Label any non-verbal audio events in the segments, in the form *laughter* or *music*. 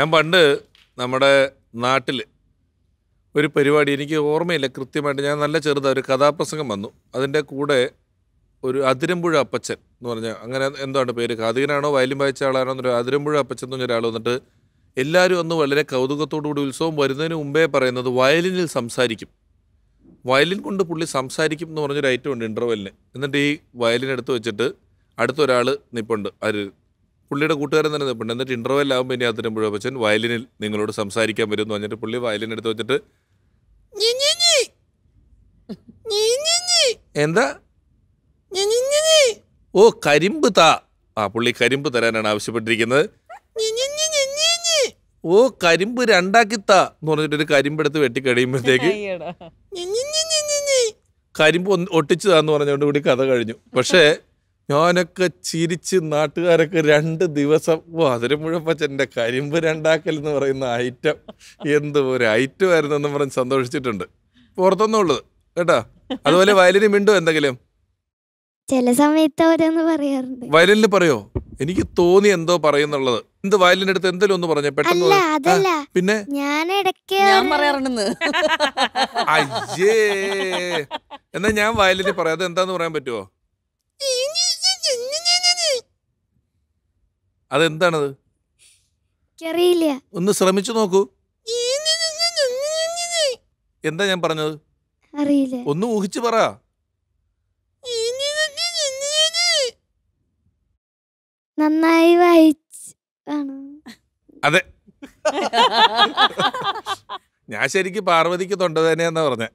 ഞാൻ പണ്ട് നമ്മുടെ നാട്ടിൽ ഒരു പരിപാടി എനിക്ക് ഓർമ്മയില്ല കൃത്യമായിട്ട് ഞാൻ നല്ല ചെറുത ഒരു കഥാപ്രസംഗം വന്നു അതിൻ്റെ കൂടെ ഒരു അതിരമ്പുഴ അപ്പച്ചൻ എന്ന് പറഞ്ഞാൽ അങ്ങനെ എന്താണ് പേര് കാതികനാണോ വയലും വായിച്ച ആളാണോ എന്നൊരു അതിരമ്പുഴ അപ്പച്ചൻ എന്ന് പറഞ്ഞ ഒരാൾ വന്നിട്ട് എല്ലാവരും അന്ന് വളരെ കൗതുകത്തോടുകൂടി ഉത്സവം വരുന്നതിന് മുമ്പേ പറയുന്നത് വയലിനിൽ സംസാരിക്കും വയലിൻ കൊണ്ട് പുള്ളി സംസാരിക്കും എന്ന് പറഞ്ഞൊരു ഐറ്റം ഉണ്ട് ഇൻ്റർവെല്ലിന് എന്നിട്ട് ഈ വയലിൻ വെച്ചിട്ട് അടുത്തൊരാൾ നിപ്പുണ്ട് ആര് പുള്ളിയുടെ കൂട്ടുകാരൻ തന്നെ നിൽപ്പുണ്ട് എന്നിട്ട് ഇൻ്റർവെൽ ആകുമ്പോൾ ഇനി അതിരമ്പുഴ ബച്ചൻ വയലിനിൽ നിങ്ങളോട് സംസാരിക്കാൻ വരും എന്ന് പറഞ്ഞിട്ട് പുള്ളി വയലിൻ എടുത്ത് വെച്ചിട്ട് എന്താ ഓ കരിമ്പ് താ ആ പുള്ളി കരിമ്പ് തരാനാണ് ആവശ്യപ്പെട്ടിരിക്കുന്നത് ഓ കരിമ്പ് രണ്ടാക്കി താ എന്ന് പറഞ്ഞിട്ട് ഒരു കരിമ്പ് എടുത്ത് വെട്ടിക്കഴിയുമ്പോഴത്തേക്ക് കരിമ്പ് ഒട്ടിച്ചു താന്ന് പറഞ്ഞുകൊണ്ട് കൂടി കഥ കഴിഞ്ഞു പക്ഷേ ഞാനൊക്കെ ചിരിച്ച് നാട്ടുകാരൊക്കെ രണ്ട് ദിവസം ഓ അതിരമുഴപ്പച്ചൻ്റെ കരിമ്പ് രണ്ടാക്കൽ എന്ന് പറയുന്ന ഐറ്റം എന്തോ ഒരു ഐറ്റം ആയിരുന്നു എന്ന് പറഞ്ഞ് സന്തോഷിച്ചിട്ടുണ്ട് പുറത്തൊന്നുള്ളത് കേട്ടോ അതുപോലെ വയലിന് മിണ്ടോ എന്തെങ്കിലും ചില സമയത്ത് ഓരോന്ന് പറയാറുണ്ട് വയലിനിൽ പറയോ എനിക്ക് തോന്നി എന്തോ പറയുന്നുള്ളത് എന്ത് വയലിൻ്റെ അടുത്ത് എന്തെങ്കിലും ഒന്ന് പറഞ്ഞ പെട്ടെന്ന് പിന്നെ ഞാൻ ഇടയ്ക്ക് ഞാൻ അയ്യേ എന്നാ ഞാൻ വയലിന് പറയാം അത് എന്താന്ന് പറയാൻ പറ്റുമോ അതെന്താണത് ഒന്ന് ശ്രമിച്ചു നോക്കൂ *laughs* എന്താ ഞാൻ പറഞ്ഞത് അറിയില്ല ഒന്ന് ഊഹിച്ചു പറ നന്നായി വായിച്ചാണ് അതെ *laughs* ഞാൻ ശരിക്കും പാർവതിക്ക് തൊണ്ട തൊണ്ടവേദനയെന്നാ പറഞ്ഞ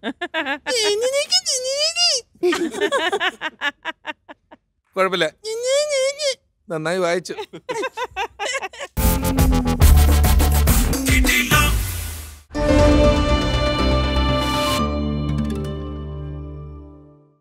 *laughs* കുഴപ്പമില്ല നന്നായി വായിച്ചു *laughs*